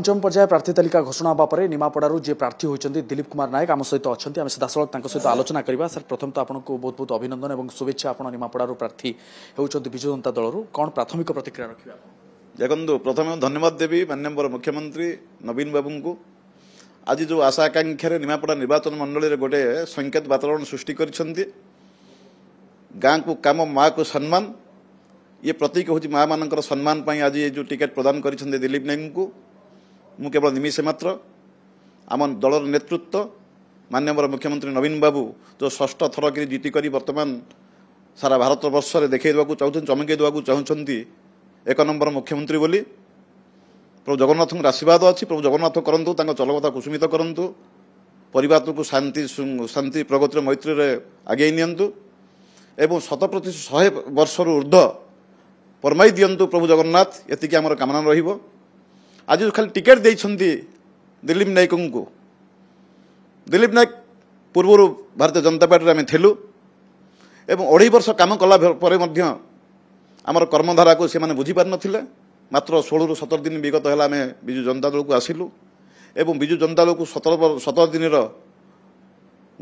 पंचम पर्याय प्रार्थी तालिका घोषणा हाँवा निमापड़ारू जी प्रार्थी होती दिलीप कुमार नायक आम सहित अच्छा आम सीधासल सहित आलोचना करवा सर प्रथम तो आपको बहुत बहुत अभिनंदन और शुभेच्छा आप निमापड़ारू प्रार्थी होती विजु जनता दलर कौन प्राथमिक प्रतिक्रिया रखा देखो प्रथम धन्यवाद देवी माननीय मुख्यमंत्री नवीन बाबू को आज जो आशा आकांक्षा निमापड़ा निर्वाचन मंडल गोटे संकेत वातावरण सृष्टि कर गाँ को कम माँ को सम्मान ये प्रतीक हूँ माँ मान सम्मान आज ये जो टिकेट प्रदान कर दिलीप नायक को ମୁଁ କେବଳ ନିମିଷେ ମାତ୍ର ଆମ ଦଳର ନେତୃତ୍ୱ ମାନ୍ୟବର ମୁଖ୍ୟମନ୍ତ୍ରୀ ନବୀନ ବାବୁ ଯେଉଁ ଷଷ୍ଠ ଥର କରି ଜିତି କରି ବର୍ତ୍ତମାନ ସାରା ଭାରତ ବର୍ଷରେ ଦେଖେଇ ଦେବାକୁ ଚାହୁଁଛନ୍ତି ଚମକେଇ ଦେବାକୁ ଚାହୁଁଛନ୍ତି ଏକ ନମ୍ବର ମୁଖ୍ୟମନ୍ତ୍ରୀ ବୋଲି ପ୍ରଭୁ ଜଗନ୍ନାଥଙ୍କର ଆଶୀର୍ବାଦ ଅଛି ପ୍ରଭୁ ଜଗନ୍ନାଥ କରନ୍ତୁ ତାଙ୍କ ଚଲବତା କୁସୁମିତ କରନ୍ତୁ ପରିବାରକୁ ଶାନ୍ତି ଶାନ୍ତି ପ୍ରଗତିର ମୈତ୍ରୀରେ ଆଗେଇ ନିଅନ୍ତୁ ଏବଂ ଶତ ଶତପ୍ରତିଶ ଶହେ ବର୍ଷରୁ ଉର୍ଦ୍ଧ୍ୱ ପରମାଇ ଦିଅନ୍ତୁ ପ୍ରଭୁ ଜଗନ୍ନାଥ ଏତିକି ଆମର କାମନା ରହିବ ଆଜି ଖାଲି ଟିକେଟ୍ ଦେଇଛନ୍ତି ଦିଲ୍ଲୀପ ନାୟକଙ୍କୁ ଦିଲ୍ଲୀପ ନାୟକ ପୂର୍ବରୁ ଭାରତୀୟ ଜନତା ପାର୍ଟିରେ ଆମେ ଥିଲୁ ଏବଂ ଅଢ଼େଇ ବର୍ଷ କାମ କଲା ପରେ ମଧ୍ୟ ଆମର କର୍ମଧାରାକୁ ସେମାନେ ବୁଝିପାରିନଥିଲେ ମାତ୍ର ଷୋହଳରୁ ସତର ଦିନ ବିଗତ ହେଲା ଆମେ ବିଜୁ ଜନତା ଦଳକୁ ଆସିଲୁ ଏବଂ ବିଜୁ ଜନତା ଦଳକୁ ସତର ସତର ଦିନର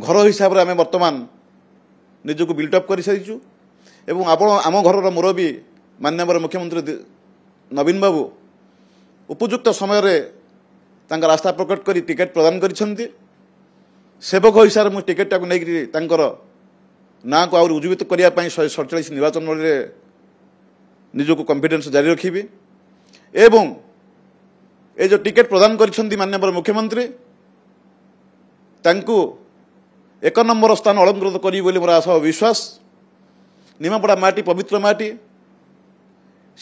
ଘର ହିସାବରେ ଆମେ ବର୍ତ୍ତମାନ ନିଜକୁ ବିଲ୍ଟଅପ୍ କରିସାରିଛୁ ଏବଂ ଆପଣ ଆମ ଘରର ମୁରବୀ ମାନ୍ୟବର ମୁଖ୍ୟମନ୍ତ୍ରୀ ନବୀନ ବାବୁ ଉପଯୁକ୍ତ ସମୟରେ ତାଙ୍କ ରାସ୍ତା ପ୍ରକଟ କରି ଟିକେଟ୍ ପ୍ରଦାନ କରିଛନ୍ତି ସେବକ ହିସାବରେ ମୁଁ ଟିକେଟ୍ଟାକୁ ନେଇକରି ତାଙ୍କର ନାଁକୁ ଆହୁରି ଉଜ୍ଜୀବିତ କରିବା ପାଇଁ ଶହେ ସଡ଼ଚାଳିଶ ନିର୍ବାଚନ ମଣ୍ଡଳୀରେ ନିଜକୁ କନଫିଡେନ୍ସ ଜାରି ରଖିବି ଏବଂ ଏ ଯେଉଁ ଟିକେଟ୍ ପ୍ରଦାନ କରିଛନ୍ତି ମାନ୍ୟବର ମୁଖ୍ୟମନ୍ତ୍ରୀ ତାଙ୍କୁ ଏକ ନମ୍ବର ସ୍ଥାନ ଅଳଙ୍କୃତ କରିବି ବୋଲି ମୋର ଆଶା ଓ ବିଶ୍ୱାସ ନିମାପଡ଼ା ମାଟି ପବିତ୍ର ମାଟି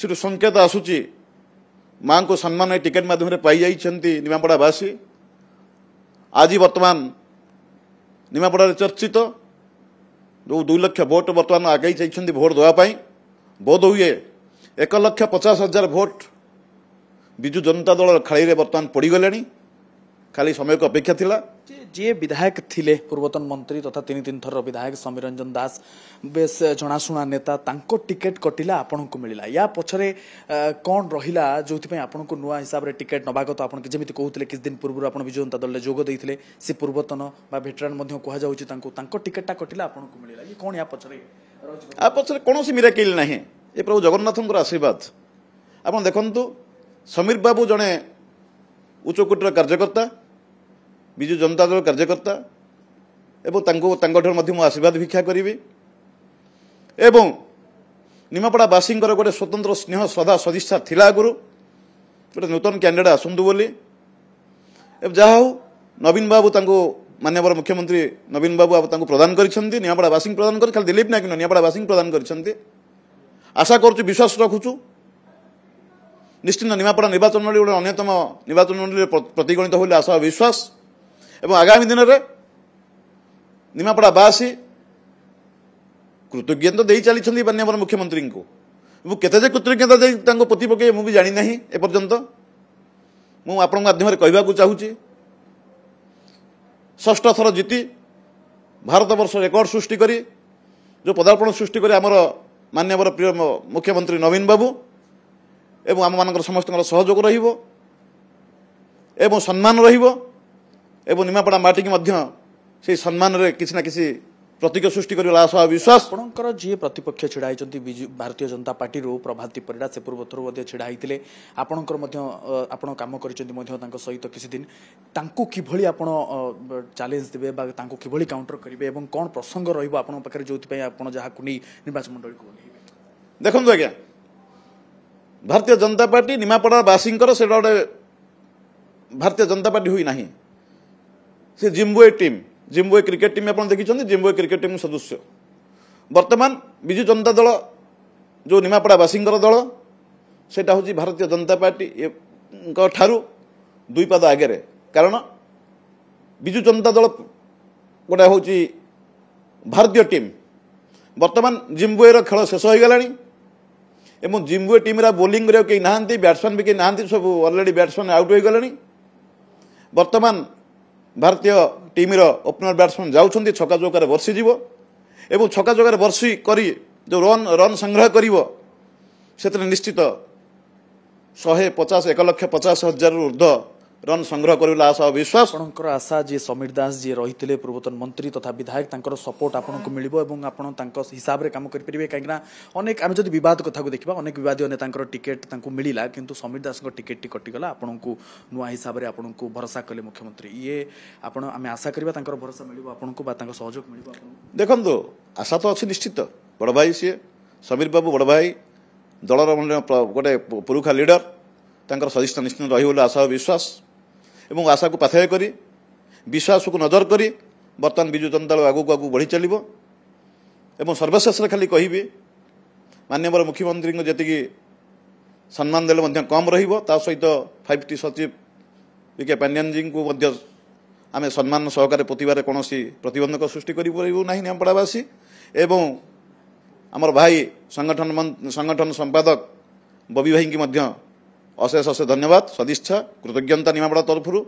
ସେଠୁ ସଙ୍କେତ ଆସୁଛି ମାଆଙ୍କୁ ସମ୍ମାନ ଏ ଟିକେଟ୍ ମାଧ୍ୟମରେ ପାଇଯାଇଛନ୍ତି ନିମାପଡ଼ାବାସୀ ଆଜି ବର୍ତ୍ତମାନ ନିମାପଡ଼ାରେ ଚର୍ଚ୍ଚିତ ଯେଉଁ ଦୁଇ ଲକ୍ଷ ଭୋଟ୍ ବର୍ତ୍ତମାନ ଆଗେଇ ଯାଇଛନ୍ତି ଭୋଟ୍ ଦେବା ପାଇଁ ବୋଧ ହୁଏ ଏକ ଲକ୍ଷ ପଚାଶ ହଜାର ଭୋଟ୍ ବିଜୁ ଜନତା ଦଳର ଖାଳିରେ ବର୍ତ୍ତମାନ ପଡ଼ିଗଲେଣି ଖାଲି ସମୟକୁ ଅପେକ୍ଷା ଥିଲା ଯିଏ ବିଧାୟକ ଥିଲେ ପୂର୍ବତନ ମନ୍ତ୍ରୀ ତଥା ତିନି ତିନି ଥରର ବିଧାୟକ ସମୀର ରଞ୍ଜନ ଦାସ ବେଶ ଜଣାଶୁଣା ନେତା ତାଙ୍କ ଟିକେଟ୍ କଟିଲା ଆପଣଙ୍କୁ ମିଳିଲା ୟା ପଛରେ କ'ଣ ରହିଲା ଯେଉଁଥିପାଇଁ ଆପଣଙ୍କୁ ନୂଆ ହିସାବରେ ଟିକେଟ୍ ନେବା କଥା ଆପଣ ଯେମିତି କହୁଥିଲେ କିଛି ଦିନ ପୂର୍ବରୁ ଆପଣ ବିଜୁ ଜନତା ଦଳରେ ଯୋଗ ଦେଇଥିଲେ ସେ ପୂର୍ବତନ ବା ଭେଟେରାନ୍ ମଧ୍ୟ କୁହାଯାଉଛି ତାଙ୍କୁ ତାଙ୍କ ଟିକେଟ୍ଟା କଟିଲା ଆପଣଙ୍କୁ ମିଳିଲା ଇଏ କ'ଣ ୟା ପଛରେ ଆ ପଛରେ କୌଣସି ମିରାକିଲ୍ ନାହିଁ ଏ ପ୍ରଭୁ ଜଗନ୍ନାଥଙ୍କର ଆଶୀର୍ବାଦ ଆପଣ ଦେଖନ୍ତୁ ସମୀର ବାବୁ ଜଣେ ଉଚ୍ଚକୋଟୀର କାର୍ଯ୍ୟକର୍ତ୍ତା ବିଜୁ ଜନତା ଦଳ କାର୍ଯ୍ୟକର୍ତ୍ତା ଏବଂ ତାଙ୍କୁ ତାଙ୍କଠାରୁ ମଧ୍ୟ ମୁଁ ଆଶୀର୍ବାଦ ଭିକ୍ଷା କରିବି ଏବଂ ନିମାପଡ଼ାବାସୀଙ୍କର ଗୋଟେ ସ୍ୱତନ୍ତ୍ର ସ୍ନେହ ସଦା ସଦିଚ୍ଛା ଥିଲା ଆଗରୁ ଗୋଟେ ନୂତନ କ୍ୟାଣ୍ଡିଡେଟ୍ ଆସନ୍ତୁ ବୋଲି ଏବଂ ଯାହା ହଉ ନବୀନ ବାବୁ ତାଙ୍କୁ ମାନ୍ୟବର ମୁଖ୍ୟମନ୍ତ୍ରୀ ନବୀନ ବାବୁ ତାଙ୍କୁ ପ୍ରଦାନ କରିଛନ୍ତି ନିମାପଡ଼ାବାସୀଙ୍କୁ ପ୍ରଦାନ କରି ଖାଲି ଦିଲ୍ଲୀପ ନାୟକ ନିମାପଡ଼ାବାସୀଙ୍କୁ ପ୍ରଦାନ କରିଛନ୍ତି ଆଶା କରୁଛୁ ବିଶ୍ୱାସ ରଖୁଛୁ ନିଶ୍ଚିନ୍ତ ନିମାପଡ଼ା ନିର୍ବାଚନ ମଣ୍ଡଳୀ ଗୋଟେ ଅନ୍ୟତମ ନିର୍ବାଚନ ମଣ୍ଡଳୀରେ ପ୍ରତିଗଣିତ ହେଲେ ଆଶା ବିଶ୍ୱାସ ଏବଂ ଆଗାମୀ ଦିନରେ ନିମାପଡ଼ା ନିମାପଡ଼ାବାସୀ କୃତଜ୍ଞତା ଦେଇ ଚାଲିଛନ୍ତି ମାନ୍ୟବର ମୁଖ୍ୟମନ୍ତ୍ରୀଙ୍କୁ ଏବଂ କେତେ ଯେ କୃତଜ୍ଞତା ଦେଇ ତାଙ୍କୁ ପୋତି ପକେଇବେ ମୁଁ ବି ଜାଣିନାହିଁ ଏପର୍ଯ୍ୟନ୍ତ ମୁଁ ଆପଣଙ୍କ ମାଧ୍ୟମରେ କହିବାକୁ ଚାହୁଁଛି ଷଷ୍ଠ ଥର ଜିତି ଭାରତବର୍ଷ ରେକର୍ଡ ସୃଷ୍ଟି କରି ଯେଉଁ ପଦାର୍ପଣ ସୃଷ୍ଟି କରି ଆମର ମାନ୍ୟବର ପ୍ରିୟ ମୁଖ୍ୟମନ୍ତ୍ରୀ ନବୀନ ବାବୁ ଏବଂ ଆମମାନଙ୍କର ସମସ୍ତଙ୍କର ସହଯୋଗ ରହିବ ଏବଂ ସମ୍ମାନ ରହିବ ए निमापडा मार्टीको सम्मान कि कि प्रतीक सृष्टिसँग अविश्वास आपि प्रतिपक्ष ठडाहित भारतीय जनता पर्टी प्रभारती परिडा पूर्व थुप्रो छिडाहे आपणको आम सहित कि तपाईँ किभली आप च्यालेन्ज देवली काउन्टर गरे कसङ्ग र पार्टी जो आज जहाँ कुचन मण्डली भारतीय जनता पर्ट निमाडावासी गतीय जनता पर्टी हुना ସେ Zimbabwe team Zimbabwe cricket team ଆପଣ ଦେଖିଛନ୍ତି ଜିମ୍ବୁଏ କ୍ରିକେଟ୍ ଟିମ୍ ସଦସ୍ୟ ବର୍ତ୍ତମାନ ବିଜୁ ଜନତା ଦଳ ଯେଉଁ ନିମାପଡ଼ାବାସୀଙ୍କର ଦଳ ସେଇଟା ହେଉଛି ଭାରତୀୟ ଜନତା ପାର୍ଟିଙ୍କ ଠାରୁ ଦୁଇ ପାଦ ଆଗରେ କାରଣ ବିଜୁ ଜନତା ଦଳ ଗୋଟେ ହେଉଛି ଭାରତୀୟ ଟିମ୍ ବର୍ତ୍ତମାନ ଜିମ୍ବୁଏର ଖେଳ ଶେଷ ହୋଇଗଲାଣି ଏବଂ ଜିମ୍ବୁଏ ଟିମ୍ର ବୋଲିଂ କରିବାକୁ କେହି ନାହାନ୍ତି ବ୍ୟାଟ୍ସମ୍ୟାନ୍ ବି କେହି ନାହାନ୍ତି ସବୁ ଅଲରେଡ଼ି ବ୍ୟାଟ୍ସମ୍ୟାନ୍ ଆଉଟ୍ ହୋଇଗଲେଣି ବର୍ତ୍ତମାନ ଭାରତୀୟ ଟିମ୍ର ଓପନର ବ୍ୟାଟ୍ସମ୍ୟାନ୍ ଯାଉଛନ୍ତି ଛକା ଚୌକାରେ ବର୍ଷିଯିବ ଏବଂ ଛକା ଚୌକାରେ ବର୍ଷି କରି ଯେଉଁ ରନ୍ ରନ୍ ସଂଗ୍ରହ କରିବ ସେଥିରେ ନିଶ୍ଚିତ ଶହେ ପଚାଶ ଏକ ଲକ୍ଷ ପଚାଶ ହଜାରରୁ ଉର୍ଦ୍ଧ୍ୱ ରନ୍ ସଂଗ୍ରହ କରିବାର ଆଶା ଓ ବିଶ୍ୱାସ ଆପଣଙ୍କର ଆଶା ଯିଏ ସମୀର ଦାସ ଯିଏ ରହିଥିଲେ ପୂର୍ବତନ ମନ୍ତ୍ରୀ ତଥା ବିଧାୟକ ତାଙ୍କର ସପୋର୍ଟ ଆପଣଙ୍କୁ ମିଳିବ ଏବଂ ଆପଣ ତାଙ୍କ ହିସାବରେ କାମ କରିପାରିବେ କାହିଁକିନା ଅନେକ ଆମେ ଯଦି ବିବାଦ କଥାକୁ ଦେଖିବା ଅନେକ ବିବାଦୀୟ ନେତାଙ୍କର ଟିକେଟ୍ ତାଙ୍କୁ ମିଳିଲା କିନ୍ତୁ ସମୀର ଦାସଙ୍କ ଟିକେଟ୍ଟି କଟିଗଲା ଆପଣଙ୍କୁ ନୂଆ ହିସାବରେ ଆପଣଙ୍କୁ ଭରସା କଲେ ମୁଖ୍ୟମନ୍ତ୍ରୀ ଇଏ ଆପଣ ଆମେ ଆଶା କରିବା ତାଙ୍କର ଭରସା ମିଳିବ ଆପଣଙ୍କୁ ବା ତାଙ୍କ ସହଯୋଗ ମିଳିବ ଦେଖନ୍ତୁ ଆଶା ତ ଅଛି ନିଶ୍ଚିତ ବଡ଼ ଭାଇ ସିଏ ସମୀର ବାବୁ ବଡ଼ ଭାଇ ଦଳର ଗୋଟେ ପୁରୁଖା ଲିଡର ତାଙ୍କର ସଦିଚ୍ଛା ନିଶ୍ଚିତ ରହିବ ବୋଲି ଆଶା ଓ ବିଶ୍ୱାସ ଏବଂ ଆଶାକୁ ପାଥେୟ କରି ବିଶ୍ୱାସକୁ ନଜର କରି ବର୍ତ୍ତମାନ ବିଜୁ ଜନତା ଦଳ ଆଗକୁ ଆଗକୁ ବଢ଼ି ଚାଲିବ ଏବଂ ସର୍ବଶେଷରେ ଖାଲି କହିବି ମାନ୍ୟବର ମୁଖ୍ୟମନ୍ତ୍ରୀଙ୍କୁ ଯେତିକି ସମ୍ମାନ ଦେଲେ ମଧ୍ୟ କମ୍ ରହିବ ତା ସହିତ ଫାଇଭ୍ ଟି ସଚିବ ବି କେ ପାଣ୍ଡିଆନଜୀଙ୍କୁ ମଧ୍ୟ ଆମେ ସମ୍ମାନ ସହକାରେ ପୋତିବାରେ କୌଣସି ପ୍ରତିବନ୍ଧକ ସୃଷ୍ଟି କରିପାରିବୁ ନାହିଁ ନିମପଡ଼ାବାସୀ ଏବଂ ଆମର ଭାଇ ସଂଗଠନ ସଂଗଠନ ସମ୍ପାଦକ ବବି ଭାଇଙ୍କୁ ମଧ୍ୟ ଅଶେଷ ଅଶେଷ ଧନ୍ୟବାଦ ସଦିଚ୍ଛା କୃତଜ୍ଞତା ନିମାପଡ଼ା ତରଫରୁ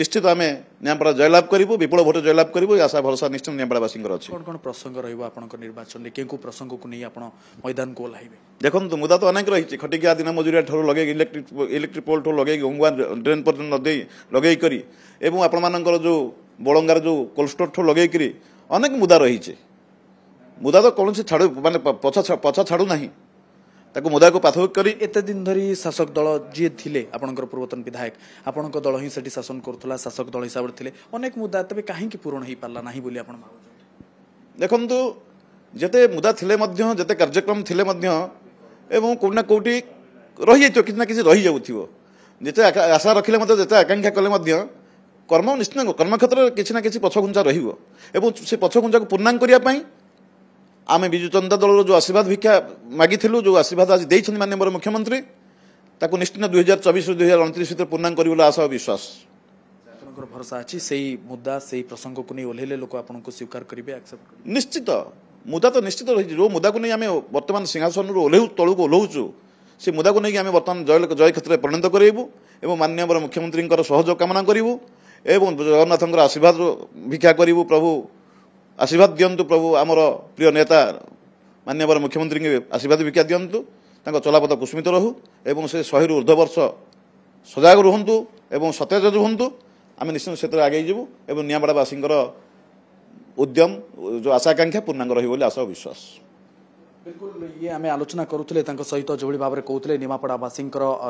ନିଶ୍ଚିତ ଆମେ ନିମାପଡ଼ା ଜୟଲାଭ କରିବୁ ବିପୁଳ ଭୋଟ ଜୟଲାଭ କରିବୁ ଆଶା ଭରସା ନିଶ୍ଚିତ ନିମାପଡ଼ାବାସୀଙ୍କର ଅଛି କ'ଣ କ'ଣ ପ୍ରସଙ୍ଗ ରହିବ ଆପଣଙ୍କ ନିର୍ବାଚନରେ କେଉଁ କେଉଁ ପ୍ରସଙ୍ଗକୁ ନେଇ ଆପଣ ମଇଦାନକୁ ଓହ୍ଲାଇବେ ଦେଖନ୍ତୁ ମୁଦା ତ ଅନେକ ରହିଛି ଖଟିକିଆ ଦିନ ମଜୁରିଆ ଠାରୁ ଲଗେଇକି ଇଲେକ୍ଟ୍ରିକ୍ ଇଲେକ୍ଟ୍ରିକ୍ ପୋଲ୍ ଠାରୁ ଲଗେଇକି ଗଙ୍ଗୁଆ ଡ୍ରେନ୍ ପର୍ଯ୍ୟନ୍ତ ଦେଇ ଲଗେଇ କରି ଏବଂ ଆପଣମାନଙ୍କର ଯେଉଁ ବଳଙ୍ଗାର ଯେଉଁ କୋଲଷ୍ଟୋର ଠୁ ଲଗେଇକରି ଅନେକ ମୁଦା ରହିଛି ମୁଦା ତ କୌଣସି ଛାଡ଼ୁ ମାନେ ପଛ ପଛା ଛାଡ଼ୁ ନାହିଁ ତାକୁ ମୁଦାକୁ ପାଥକ କରି ଏତେ ଦିନ ଧରି ଶାସକ ଦଳ ଯିଏ ଥିଲେ ଆପଣଙ୍କର ପୂର୍ବତନ ବିଧାୟକ ଆପଣଙ୍କ ଦଳ ହିଁ ସେଠି ଶାସନ କରୁଥିଲା ଶାସକ ଦଳ ହିସାବରେ ଥିଲେ ଅନେକ ମୁଦା ତେବେ କାହିଁକି ପୂରଣ ହେଇପାରିଲା ନାହିଁ ବୋଲି ଆପଣ ଦେଖନ୍ତୁ ଯେତେ ମୁଦା ଥିଲେ ମଧ୍ୟ ଯେତେ କାର୍ଯ୍ୟକ୍ରମ ଥିଲେ ମଧ୍ୟ ଏବଂ କେଉଁଠି ନା କେଉଁଠି ରହିଯାଇଥିବ କିଛି ନା କିଛି ରହିଯାଉଥିବ ଯେତେ ଆଶା ରଖିଲେ ମଧ୍ୟ ଯେତେ ଆକାଂକ୍ଷା କଲେ ମଧ୍ୟ କର୍ମ ନିଶ୍ଚିତ କର୍ମକ୍ଷେତ୍ରରେ କିଛି ନା କିଛି ପଛଘୁଞ୍ଚା ରହିବ ଏବଂ ସେ ପଛଘୁଞ୍ଚାକୁ ପୂର୍ଣ୍ଣାଙ୍ଗ କରିବା ପାଇଁ आम विजु जनता दल आशी जो आशीर्वाद आज दिन्छ मान्यवर मुख्यमन्त्री निश्चित दुई हजार चबिस दुई हजार अनतिस भूर्ण गरी आशा विश्वास भरोसा प्रसङ्गको स्वीकार निश्चित मुद्दा तो निश्चित रहेछ जो मुदाको बर्तमान सिंहासन से मुद्दा जय क्षेत्र परिणत गरेबु मामन्त्री सहयोग कमनागन्नाथ आशीर्वाद भिक्षा गरौँ प्रभु আশীর্বাদ দিয়ন্তু প্রভু আমার প্রিয় নেতা মাননীয় মুখ্যমন্ত্রী আশীর্বাদ ভিক্ষা দিয়ন্তু ତାଙ୍କ ଚଲାପଥ କୁସ୍ମିତ ରହୁ ଏବଂ ସେ ଶହେରୁ ଉର୍ଦ୍ଧ୍ୱ ବର୍ଷ ସଜାଗ ରୁହନ୍ତୁ ଏବଂ ସତେଜ ରୁହନ୍ତୁ ଆମେ ନିଶ୍ଚିନ୍ତ ସେଥିରେ ଆଗେଇ ଯିବୁ ଏବଂ ନିଆପଡ଼ାବାସୀଙ୍କର ଉଦ୍ୟମ ଯେଉଁ ଆଶାକାଂକ୍ଷା ପୂର୍ଣ୍ଣାଙ୍ଗ ରହିବ ବୋଲି ଆଶା ଓ ବିଶ୍ୱାସ इलोचना गर्दै सहित जोभरि भावना निमापडावासी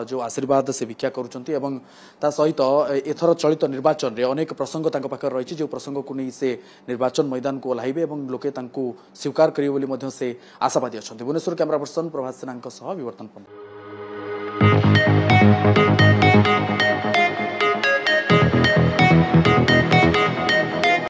जो आशीर्वाद सहित एथर चलित निर्वाचन अनेक निर्वाचन मैदान को मैदानको ओहै लोके स्वीकार गरे आशावादी भुवनेश्वर क्यमेरा पर्सन प्रभात सिन्हाँ